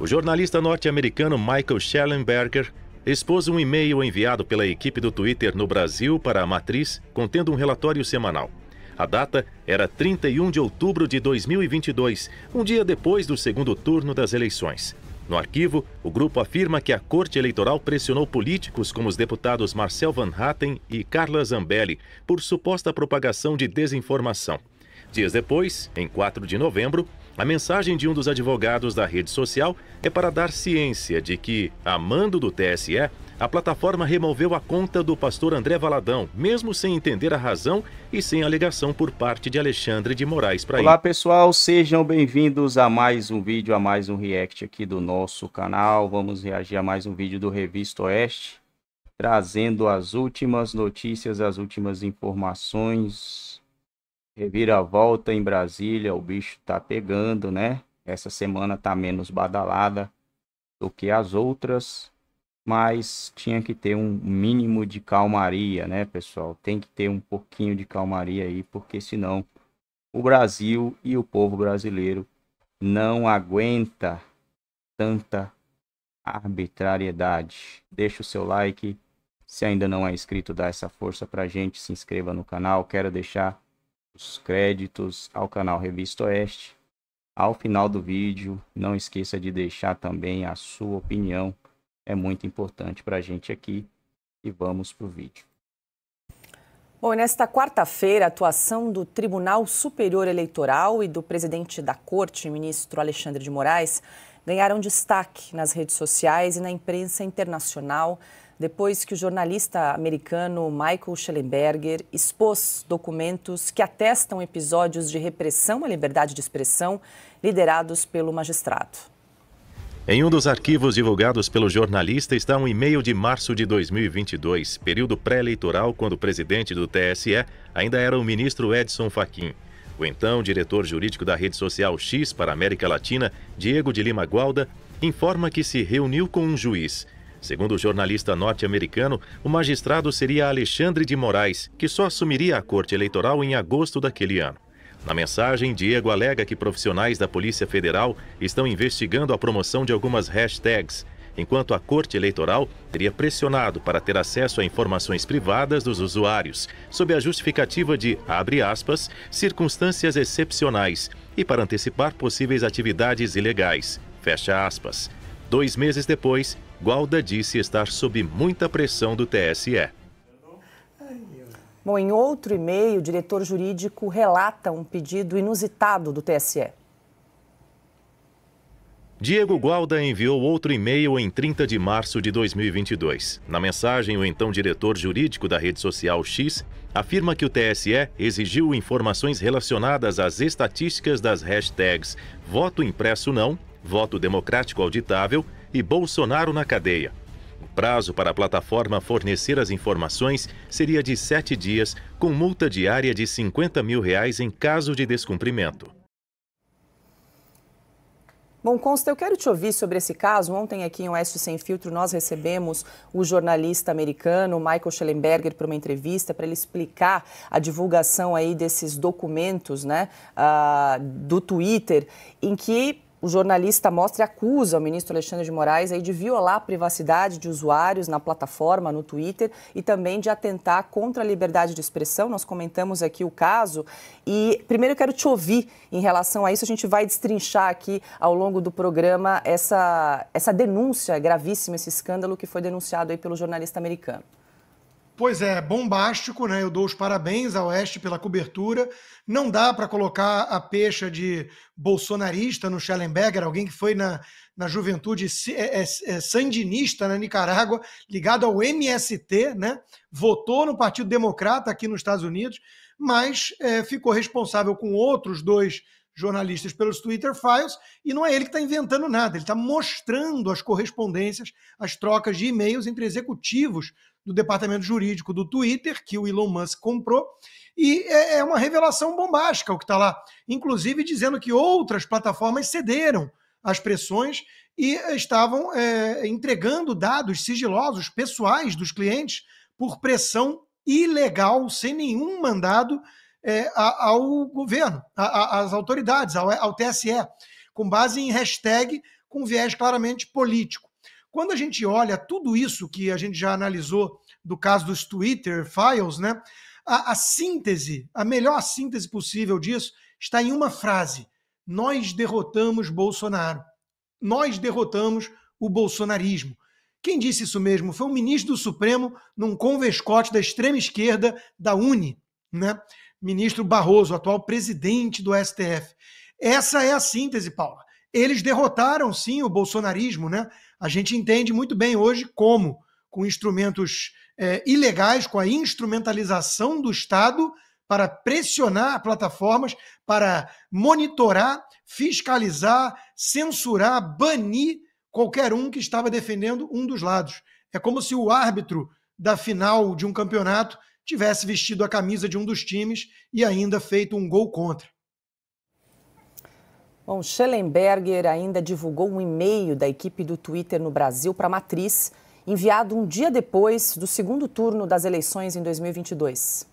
O jornalista norte-americano Michael Schellenberger expôs um e-mail enviado pela equipe do Twitter no Brasil para a matriz, contendo um relatório semanal. A data era 31 de outubro de 2022, um dia depois do segundo turno das eleições. No arquivo, o grupo afirma que a Corte Eleitoral pressionou políticos como os deputados Marcel Van Hatten e Carla Zambelli por suposta propagação de desinformação. Dias depois, em 4 de novembro, a mensagem de um dos advogados da rede social é para dar ciência de que, a mando do TSE, a plataforma removeu a conta do pastor André Valadão, mesmo sem entender a razão e sem alegação por parte de Alexandre de Moraes para Olá, pessoal, sejam bem-vindos a mais um vídeo, a mais um react aqui do nosso canal. Vamos reagir a mais um vídeo do Revista Oeste, trazendo as últimas notícias, as últimas informações Reviravolta em Brasília, o bicho tá pegando, né? Essa semana tá menos badalada do que as outras, mas tinha que ter um mínimo de calmaria, né, pessoal? Tem que ter um pouquinho de calmaria aí, porque senão o Brasil e o povo brasileiro não aguenta tanta arbitrariedade. Deixa o seu like. Se ainda não é inscrito, dá essa força pra gente, se inscreva no canal. Quero deixar os créditos ao canal Revista Oeste. Ao final do vídeo, não esqueça de deixar também a sua opinião, é muito importante para a gente aqui. E vamos para o vídeo. Bom, nesta quarta-feira, a atuação do Tribunal Superior Eleitoral e do presidente da Corte, ministro Alexandre de Moraes, ganharam destaque nas redes sociais e na imprensa internacional depois que o jornalista americano Michael Schellenberger expôs documentos que atestam episódios de repressão à liberdade de expressão liderados pelo magistrado. Em um dos arquivos divulgados pelo jornalista está um e-mail de março de 2022, período pré-eleitoral, quando o presidente do TSE ainda era o ministro Edson Fachin. O então diretor jurídico da rede social X para a América Latina, Diego de Lima Gualda, informa que se reuniu com um juiz Segundo o jornalista norte-americano, o magistrado seria Alexandre de Moraes, que só assumiria a Corte Eleitoral em agosto daquele ano. Na mensagem, Diego alega que profissionais da Polícia Federal estão investigando a promoção de algumas hashtags, enquanto a Corte Eleitoral teria pressionado para ter acesso a informações privadas dos usuários, sob a justificativa de, abre aspas, circunstâncias excepcionais e para antecipar possíveis atividades ilegais, fecha aspas. Dois meses depois, Gualda disse estar sob muita pressão do TSE. Bom, em outro e-mail, o diretor jurídico relata um pedido inusitado do TSE. Diego Gualda enviou outro e-mail em 30 de março de 2022. Na mensagem, o então diretor jurídico da rede social X afirma que o TSE exigiu informações relacionadas às estatísticas das hashtags voto impresso não, voto democrático auditável e Bolsonaro na cadeia. O prazo para a plataforma fornecer as informações seria de sete dias, com multa diária de 50 mil reais em caso de descumprimento. Bom, Consta, eu quero te ouvir sobre esse caso. Ontem, aqui em Oeste Sem Filtro, nós recebemos o jornalista americano Michael Schellenberger para uma entrevista, para ele explicar a divulgação aí desses documentos né, uh, do Twitter, em que o jornalista mostra e acusa o ministro Alexandre de Moraes aí de violar a privacidade de usuários na plataforma, no Twitter, e também de atentar contra a liberdade de expressão. Nós comentamos aqui o caso. E primeiro eu quero te ouvir em relação a isso. A gente vai destrinchar aqui ao longo do programa essa, essa denúncia gravíssima, esse escândalo que foi denunciado aí pelo jornalista americano. Pois é, bombástico, né? Eu dou os parabéns ao Oeste pela cobertura. Não dá para colocar a pecha de bolsonarista no Schellenberger, alguém que foi na, na juventude é, é, é, sandinista na Nicarágua, ligado ao MST, né? Votou no Partido Democrata aqui nos Estados Unidos, mas ficou responsável com outros dois jornalistas pelos Twitter Files, e não é ele que está inventando nada, ele está mostrando as correspondências, as trocas de e-mails entre executivos do departamento jurídico do Twitter, que o Elon Musk comprou, e é, é uma revelação bombástica o que está lá, inclusive dizendo que outras plataformas cederam às pressões e estavam é, entregando dados sigilosos pessoais dos clientes por pressão ilegal, sem nenhum mandado é, ao governo, às autoridades, ao, ao TSE, com base em hashtag com viés claramente político. Quando a gente olha tudo isso que a gente já analisou do caso dos Twitter Files, né? A, a síntese, a melhor síntese possível disso, está em uma frase: Nós derrotamos Bolsonaro. Nós derrotamos o bolsonarismo. Quem disse isso mesmo? Foi um ministro do Supremo num convescote da extrema esquerda da Uni, né? Ministro Barroso, atual presidente do STF. Essa é a síntese, Paula. Eles derrotaram sim o bolsonarismo, né? A gente entende muito bem hoje como, com instrumentos é, ilegais, com a instrumentalização do Estado para pressionar plataformas, para monitorar, fiscalizar, censurar, banir qualquer um que estava defendendo um dos lados. É como se o árbitro da final de um campeonato tivesse vestido a camisa de um dos times e ainda feito um gol contra. Bom, Schellenberger ainda divulgou um e-mail da equipe do Twitter no Brasil para a Matriz, enviado um dia depois do segundo turno das eleições em 2022.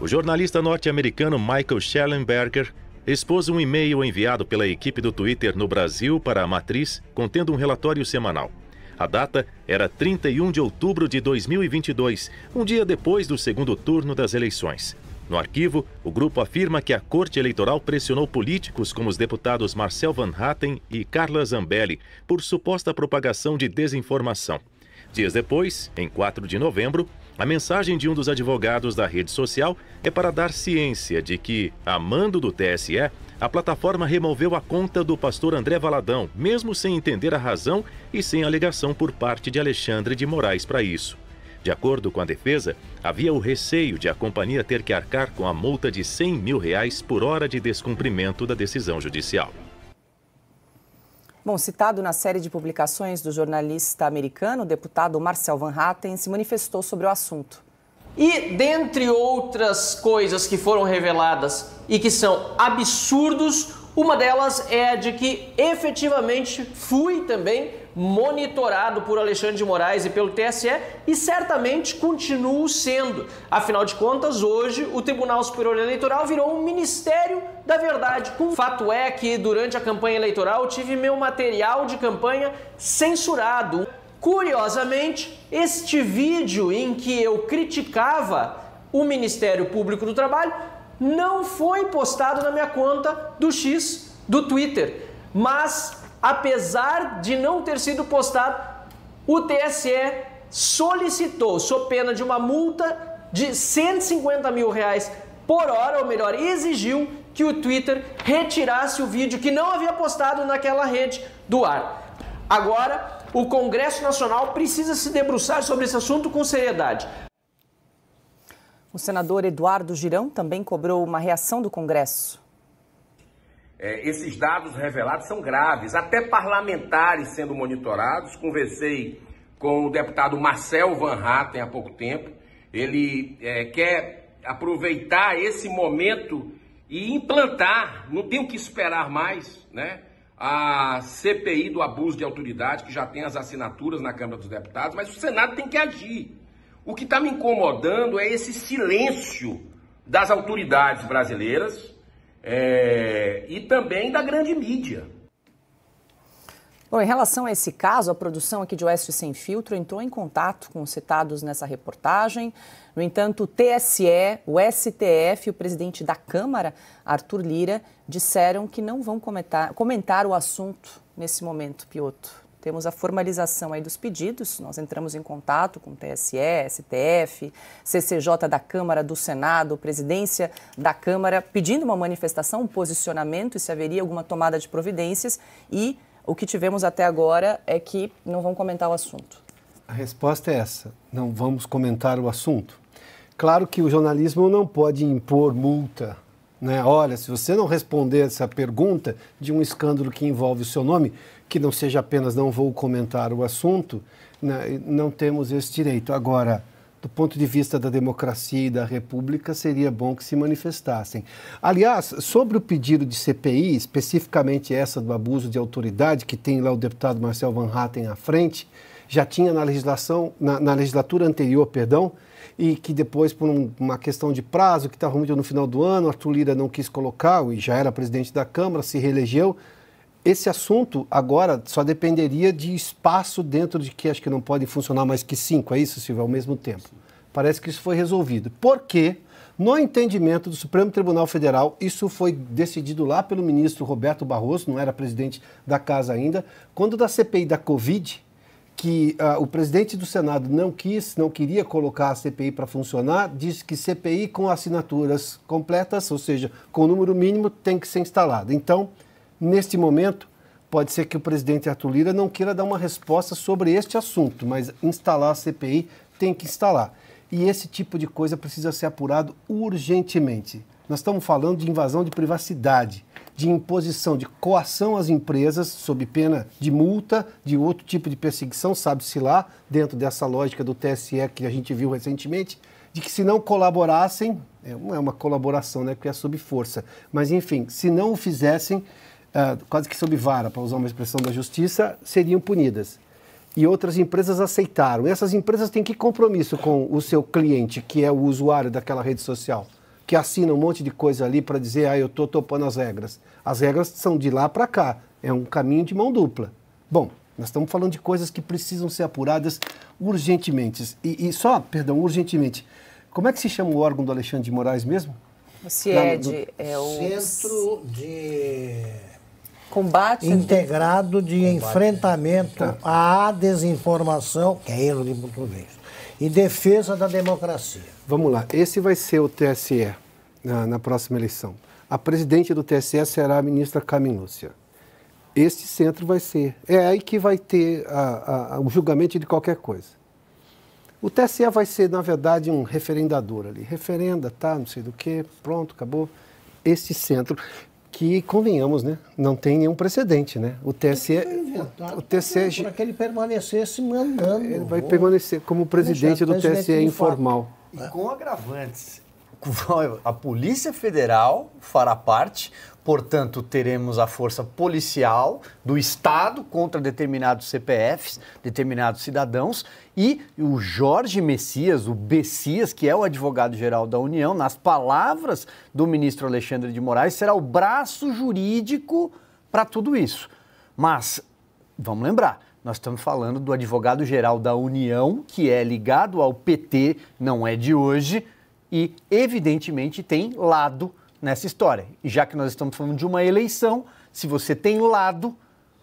O jornalista norte-americano Michael Schellenberger expôs um e-mail enviado pela equipe do Twitter no Brasil para a Matriz, contendo um relatório semanal. A data era 31 de outubro de 2022, um dia depois do segundo turno das eleições. No arquivo, o grupo afirma que a Corte Eleitoral pressionou políticos como os deputados Marcel Van Hatten e Carla Zambelli por suposta propagação de desinformação. Dias depois, em 4 de novembro, a mensagem de um dos advogados da rede social é para dar ciência de que, a mando do TSE, a plataforma removeu a conta do pastor André Valadão, mesmo sem entender a razão e sem alegação por parte de Alexandre de Moraes para isso. De acordo com a defesa, havia o receio de a companhia ter que arcar com a multa de 100 mil reais por hora de descumprimento da decisão judicial. Bom, citado na série de publicações do jornalista americano, o deputado Marcel Van Hatten se manifestou sobre o assunto. E dentre outras coisas que foram reveladas e que são absurdos, uma delas é a de que efetivamente fui também monitorado por Alexandre de Moraes e pelo TSE e certamente continuo sendo. Afinal de contas, hoje o Tribunal Superior Eleitoral virou um ministério da verdade. O fato é que durante a campanha eleitoral tive meu material de campanha censurado. Curiosamente, este vídeo em que eu criticava o Ministério Público do Trabalho não foi postado na minha conta do X do Twitter, mas apesar de não ter sido postado, o TSE solicitou, sob pena de uma multa de 150 mil reais por hora, ou melhor, exigiu que o Twitter retirasse o vídeo que não havia postado naquela rede do ar. Agora, o Congresso Nacional precisa se debruçar sobre esse assunto com seriedade. O senador Eduardo Girão também cobrou uma reação do Congresso. É, esses dados revelados são graves, até parlamentares sendo monitorados. Conversei com o deputado Marcel Van Hatten há pouco tempo. Ele é, quer aproveitar esse momento e implantar, não tem o que esperar mais, né? A CPI do abuso de autoridade, que já tem as assinaturas na Câmara dos Deputados, mas o Senado tem que agir. O que está me incomodando é esse silêncio das autoridades brasileiras é, e também da grande mídia. Bom, em relação a esse caso, a produção aqui de Oeste Sem Filtro entrou em contato com os citados nessa reportagem. No entanto, o TSE, o STF e o presidente da Câmara, Arthur Lira, disseram que não vão comentar, comentar o assunto nesse momento, Pioto. Temos a formalização aí dos pedidos, nós entramos em contato com o TSE, STF, CCJ da Câmara, do Senado, presidência da Câmara, pedindo uma manifestação, um posicionamento e se haveria alguma tomada de providências e o que tivemos até agora é que não vão comentar o assunto. A resposta é essa: não vamos comentar o assunto. Claro que o jornalismo não pode impor multa né? Olha, se você não responder essa pergunta de um escândalo que envolve o seu nome, que não seja apenas não vou comentar o assunto, né? não temos esse direito. Agora, do ponto de vista da democracia e da república, seria bom que se manifestassem. Aliás, sobre o pedido de CPI, especificamente essa do abuso de autoridade, que tem lá o deputado Marcel Van Hatten à frente, já tinha na legislação, na, na legislatura anterior, perdão, e que depois, por um, uma questão de prazo, que estava muito no final do ano, Arthur Lira não quis colocar, e já era presidente da Câmara, se reelegeu. Esse assunto agora só dependeria de espaço dentro de que acho que não pode funcionar mais que cinco, é isso, Silvio, ao mesmo tempo. Sim. Parece que isso foi resolvido. Por quê? No entendimento do Supremo Tribunal Federal, isso foi decidido lá pelo ministro Roberto Barroso, não era presidente da casa ainda, quando da CPI da Covid, que uh, o presidente do Senado não quis, não queria colocar a CPI para funcionar, disse que CPI com assinaturas completas, ou seja, com o número mínimo, tem que ser instalada. Então, neste momento, pode ser que o presidente Arthur Lira não queira dar uma resposta sobre este assunto, mas instalar a CPI tem que instalar. E esse tipo de coisa precisa ser apurado urgentemente. Nós estamos falando de invasão de privacidade de imposição, de coação às empresas, sob pena de multa, de outro tipo de perseguição, sabe-se lá, dentro dessa lógica do TSE que a gente viu recentemente, de que se não colaborassem, não é, é uma colaboração, né, porque é sob força, mas enfim, se não o fizessem, ah, quase que sob vara, para usar uma expressão da justiça, seriam punidas e outras empresas aceitaram. Essas empresas têm que compromisso com o seu cliente, que é o usuário daquela rede social? que assina um monte de coisa ali para dizer, ah, eu estou topando as regras. As regras são de lá para cá, é um caminho de mão dupla. Bom, nós estamos falando de coisas que precisam ser apuradas urgentemente. E, e só, perdão, urgentemente, como é que se chama o órgão do Alexandre de Moraes mesmo? O CIED é o Centro de Combate Integrado de Combate. Enfrentamento à Desinformação, que é erro de português em defesa da democracia. Vamos lá, esse vai ser o TSE na, na próxima eleição. A presidente do TSE será a ministra Carmen Lúcia. Este centro vai ser. É aí que vai ter a, a, o julgamento de qualquer coisa. O TSE vai ser, na verdade, um referendador ali. Referenda, tá, não sei do que, pronto, acabou. Este centro que convenhamos, né? Não tem nenhum precedente, né? O TSE, o TSE para que ele permanecesse mandando. Ele vai permanecer como presidente do TSE informal. E com agravantes. a Polícia Federal fará parte, portanto, teremos a força policial do Estado contra determinados CPFs, determinados cidadãos, e o Jorge Messias, o Bessias, que é o advogado-geral da União, nas palavras do ministro Alexandre de Moraes, será o braço jurídico para tudo isso. Mas, vamos lembrar, nós estamos falando do advogado-geral da União, que é ligado ao PT, não é de hoje e, evidentemente, tem lado nessa história. E já que nós estamos falando de uma eleição, se você tem lado,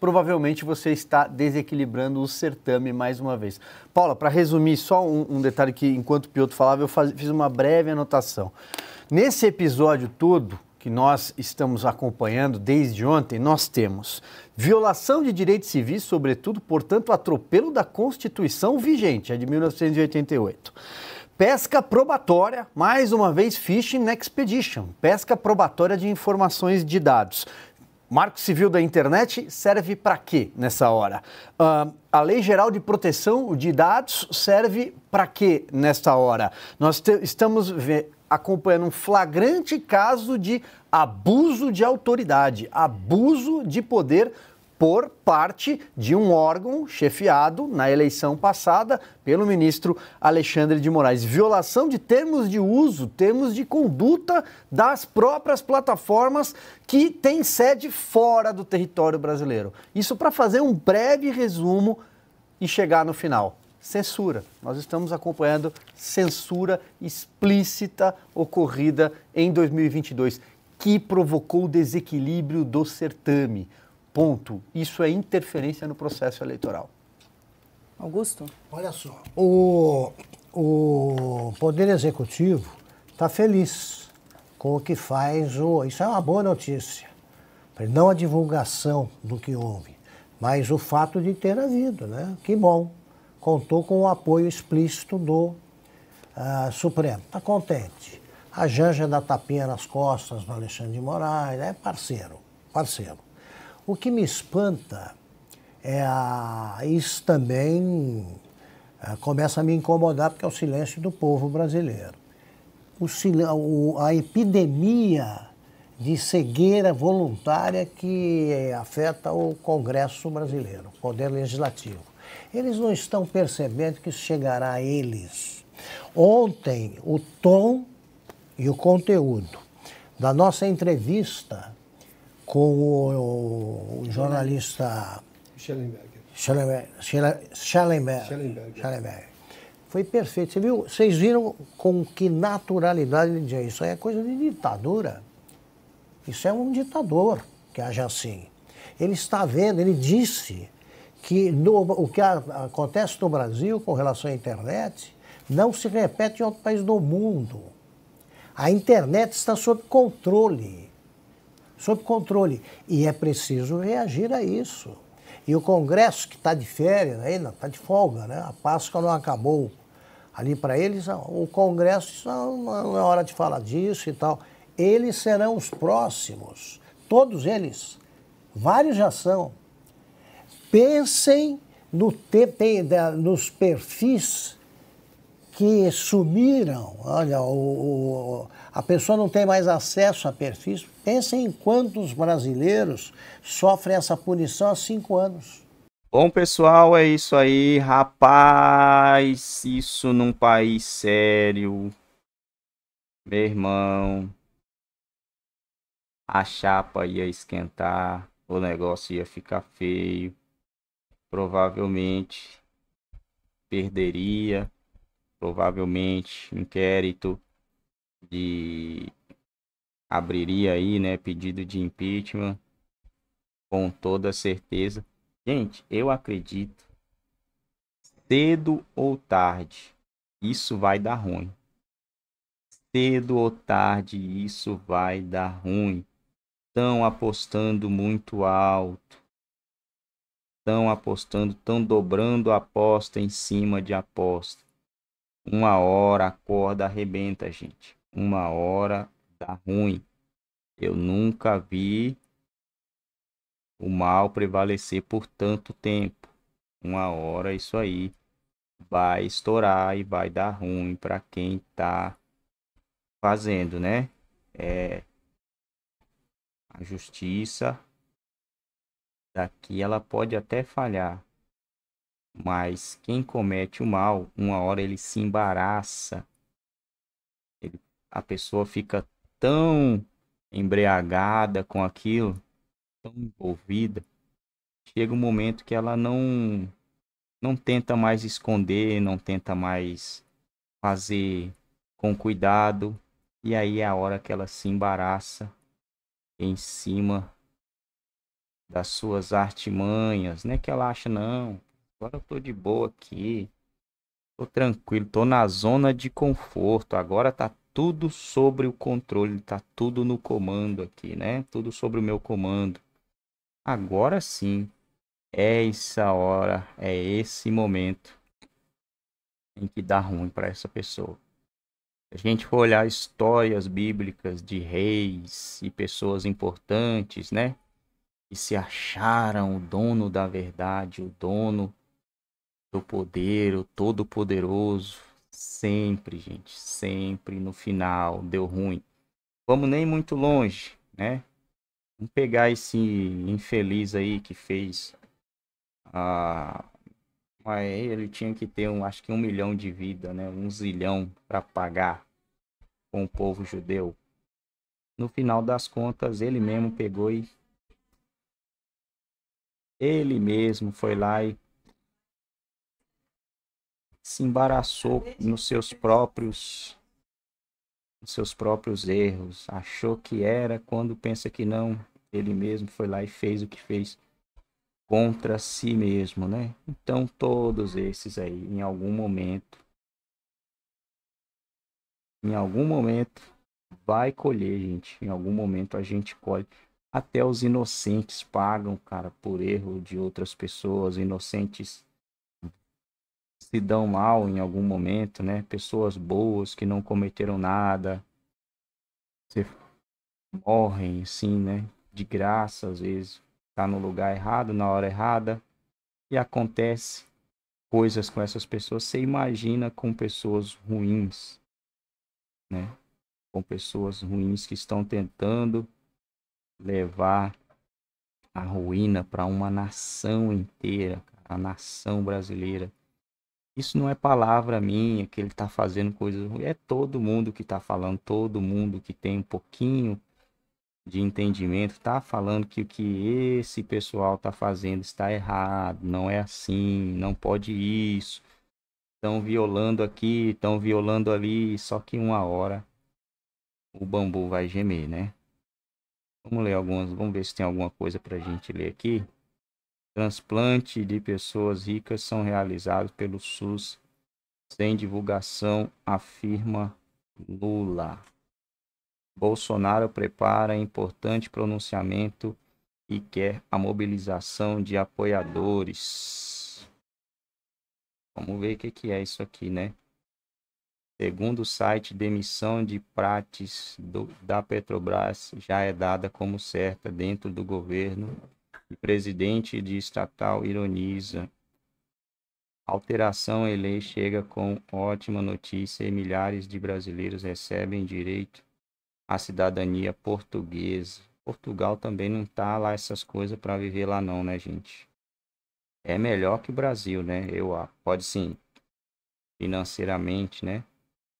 provavelmente você está desequilibrando o certame mais uma vez. Paula, para resumir só um, um, detalhe que, enquanto o Piotr falava, eu faz, fiz uma breve anotação. Nesse episódio todo que nós estamos acompanhando desde ontem, nós temos violação de direitos civis, sobretudo, portanto, atropelo da Constituição vigente, a de 1988 Pesca probatória, mais uma vez Fishing Expedition, pesca probatória de informações de dados. Marco Civil da Internet serve para quê nessa hora? Uh, a Lei Geral de Proteção de Dados serve para quê nessa hora? Nós estamos acompanhando um flagrante caso de abuso de autoridade, abuso de poder por parte de um órgão chefiado na eleição passada pelo ministro Alexandre de Moraes. Violação de termos de uso, termos de conduta das próprias plataformas que têm sede fora do território brasileiro. Isso para fazer um breve resumo e chegar no final censura. Nós estamos acompanhando censura explícita ocorrida em 2022, que provocou o desequilíbrio do certame. Ponto. Isso é interferência no processo eleitoral. Augusto? Olha só, o, o Poder Executivo está feliz com o que faz o. Isso é uma boa notícia. Não a divulgação do que houve, mas o fato de ter havido, né? Que bom. Contou com o apoio explícito do uh, Supremo. Está contente. A Janja dá tapinha nas costas do Alexandre de Moraes, é parceiro, parceiro. O que me espanta é a, isso também é, começa a me incomodar, porque é o silêncio do povo brasileiro. O, o, a epidemia de cegueira voluntária que afeta o Congresso brasileiro, o Poder Legislativo. Eles não estão percebendo que isso chegará a eles. Ontem, o tom e o conteúdo da nossa entrevista com o, o jornalista Schellenberg. Foi perfeito. Você viu? Vocês viram com que naturalidade ele dizia isso. é coisa de ditadura. Isso é um ditador que age assim. Ele está vendo, ele disse que no, o que a, acontece no Brasil com relação à internet não se repete em outro país do mundo. A internet está sob controle sob controle. E é preciso reagir a isso. E o Congresso, que está de férias ainda, está de folga, né? a Páscoa não acabou. Ali para eles, o Congresso não é hora de falar disso e tal. Eles serão os próximos, todos eles. Vários já são. Pensem no, nos perfis que sumiram. Olha, o, o, a pessoa não tem mais acesso a perfis. Pensem em quantos brasileiros sofrem essa punição há cinco anos. Bom, pessoal, é isso aí. Rapaz, isso num país sério. Meu irmão, a chapa ia esquentar, o negócio ia ficar feio. Provavelmente perderia provavelmente inquérito de abriria aí, né, pedido de impeachment com toda certeza. Gente, eu acredito cedo ou tarde isso vai dar ruim. Cedo ou tarde isso vai dar ruim. Estão apostando muito alto estão apostando, estão dobrando aposta em cima de aposta. Uma hora a corda arrebenta, gente. Uma hora dá ruim. Eu nunca vi o mal prevalecer por tanto tempo. Uma hora isso aí vai estourar e vai dar ruim para quem está fazendo, né? É a justiça daqui ela pode até falhar, mas quem comete o mal, uma hora ele se embaraça. Ele, a pessoa fica tão embriagada com aquilo, tão envolvida, chega um momento que ela não não tenta mais esconder, não tenta mais fazer com cuidado, e aí é a hora que ela se embaraça em cima das suas artimanhas, né? Que ela acha não, Agora eu tô de boa aqui. Tô tranquilo, tô na zona de conforto. Agora tá tudo sobre o controle, tá tudo no comando aqui, né? Tudo sobre o meu comando. Agora sim. É essa hora, é esse momento em que dá ruim para essa pessoa. Se a gente for olhar histórias bíblicas de reis e pessoas importantes, né? Que se acharam o dono da verdade, o dono do poder, o todo-poderoso. Sempre, gente, sempre no final deu ruim. Vamos nem muito longe, né? Vamos pegar esse infeliz aí que fez. Ah, mas ele tinha que ter, um, acho que um milhão de vida, né? Um zilhão para pagar com o povo judeu. No final das contas, ele mesmo pegou e ele mesmo foi lá e se embaraçou nos seus próprios nos seus próprios erros, achou que era quando pensa que não, ele mesmo foi lá e fez o que fez contra si mesmo, né? Então todos esses aí em algum momento em algum momento vai colher, gente. Em algum momento a gente colhe. Até os inocentes pagam, cara, por erro de outras pessoas, inocentes se dão mal em algum momento, né? Pessoas boas que não cometeram nada se morrem, sim, né? De graça, às vezes tá no lugar errado, na hora errada e acontece coisas com essas pessoas. Você imagina com pessoas ruins, né? Com pessoas ruins que estão tentando levar a ruína para uma nação inteira, a nação brasileira isso não é palavra minha que ele está fazendo coisas ruins. É todo mundo que está falando, todo mundo que tem um pouquinho de entendimento está falando que o que esse pessoal está fazendo está errado, não é assim, não pode isso. Estão violando aqui, estão violando ali, só que uma hora o bambu vai gemer, né? Vamos ler algumas, vamos ver se tem alguma coisa para gente ler aqui. Transplante de pessoas ricas são realizados pelo SUS sem divulgação, afirma Lula. Bolsonaro prepara importante pronunciamento e quer a mobilização de apoiadores. Vamos ver o que, que é isso aqui, né? Segundo o site, demissão de Prates do, da Petrobras já é dada como certa dentro do governo o presidente de estatal ironiza. Alteração em lei chega com ótima notícia e milhares de brasileiros recebem direito à cidadania portuguesa. Portugal também não tá lá essas coisas para viver lá não, né, gente? É melhor que o Brasil, né? Eu pode sim financeiramente, né?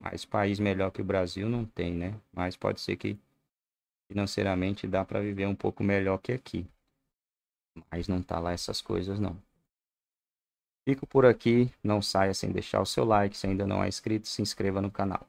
Mas país melhor que o Brasil não tem, né? Mas pode ser que financeiramente dá para viver um pouco melhor que aqui mas não tá lá essas coisas não. Fico por aqui, não saia sem deixar o seu like, se ainda não é inscrito, se inscreva no canal.